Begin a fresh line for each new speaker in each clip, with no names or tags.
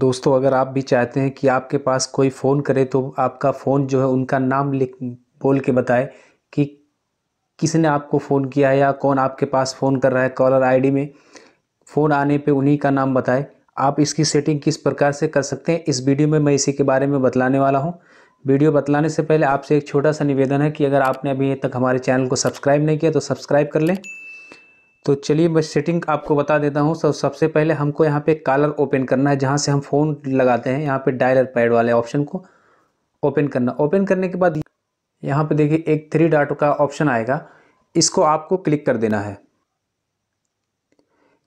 दोस्तों अगर आप भी चाहते हैं कि आपके पास कोई फ़ोन करे तो आपका फ़ोन जो है उनका नाम लिख बोल के बताए कि किसने आपको फ़ोन किया है या कौन आपके पास फ़ोन कर रहा है कॉलर आईडी में फ़ोन आने पे उन्हीं का नाम बताए आप इसकी सेटिंग किस प्रकार से कर सकते हैं इस वीडियो में मैं इसी के बारे में बतलाने वाला हूँ वीडियो बतलाने से पहले आपसे एक छोटा सा निवेदन है कि अगर आपने अभी तक हमारे चैनल को सब्सक्राइब नहीं किया तो सब्सक्राइब कर लें तो चलिए मैं सेटिंग आपको बता देता हूँ सब सबसे पहले हमको यहाँ पे कॉलर ओपन करना है जहाँ से हम फ़ोन लगाते हैं यहाँ पे डायलर पैड वाले ऑप्शन को ओपन करना ओपन करने के बाद यहाँ पे देखिए एक थ्री डाट का ऑप्शन आएगा इसको आपको क्लिक कर देना है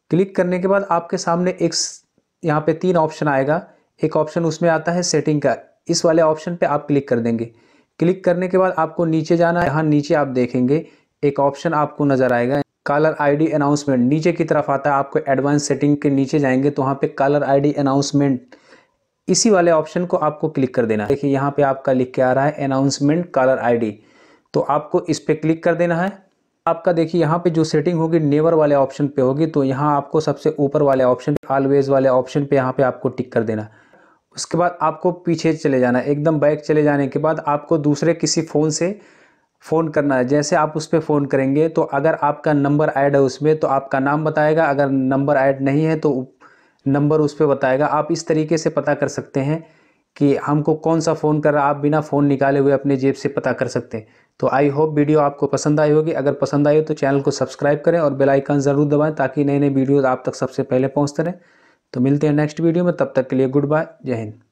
क्लिक करने के बाद आपके सामने एक यहाँ पे तीन ऑप्शन आएगा एक ऑप्शन उसमें आता है सेटिंग का इस वाले ऑप्शन पे आप क्लिक कर देंगे क्लिक करने के बाद आपको नीचे जाना है यहाँ नीचे आप देखेंगे एक ऑप्शन आपको नज़र आएगा कॉलर आईडी अनाउंसमेंट नीचे की तरफ आता है आपको एडवांस सेटिंग के नीचे जाएंगे तो वहाँ पे कॉलर आईडी अनाउंसमेंट इसी वाले ऑप्शन को आपको क्लिक कर देना है देखिए यहाँ पे आपका लिख के आ रहा है अनाउंसमेंट कॉलर आईडी तो आपको इस पर क्लिक कर देना है आपका देखिए यहाँ पे जो सेटिंग होगी नेवर वाले ऑप्शन पे होगी तो यहाँ आपको सबसे ऊपर वाले ऑप्शन ऑलवेज वाले ऑप्शन पे यहाँ पे आपको टिक कर देना उसके बाद आपको पीछे चले जाना एकदम बैक चले जाने के बाद आपको दूसरे किसी फ़ोन से फ़ोन करना है जैसे आप उस पर फ़ोन करेंगे तो अगर आपका नंबर ऐड है उसमें तो आपका नाम बताएगा अगर नंबर ऐड नहीं है तो नंबर उस पर बताएगा आप इस तरीके से पता कर सकते हैं कि हमको कौन सा फ़ोन कर रहा है आप बिना फ़ोन निकाले हुए अपने जेब से पता कर सकते हैं तो आई होप वीडियो आपको पसंद आई होगी अगर पसंद आई हो तो चैनल को सब्सक्राइब करें और बेल आइकन ज़रूर दबाएं ताकि नए नए वीडियोज़ आप तक सबसे पहले पहुंचते रहें तो मिलते हैं नेक्स्ट वीडियो में तब तक के लिए गुड बाय जय हिंद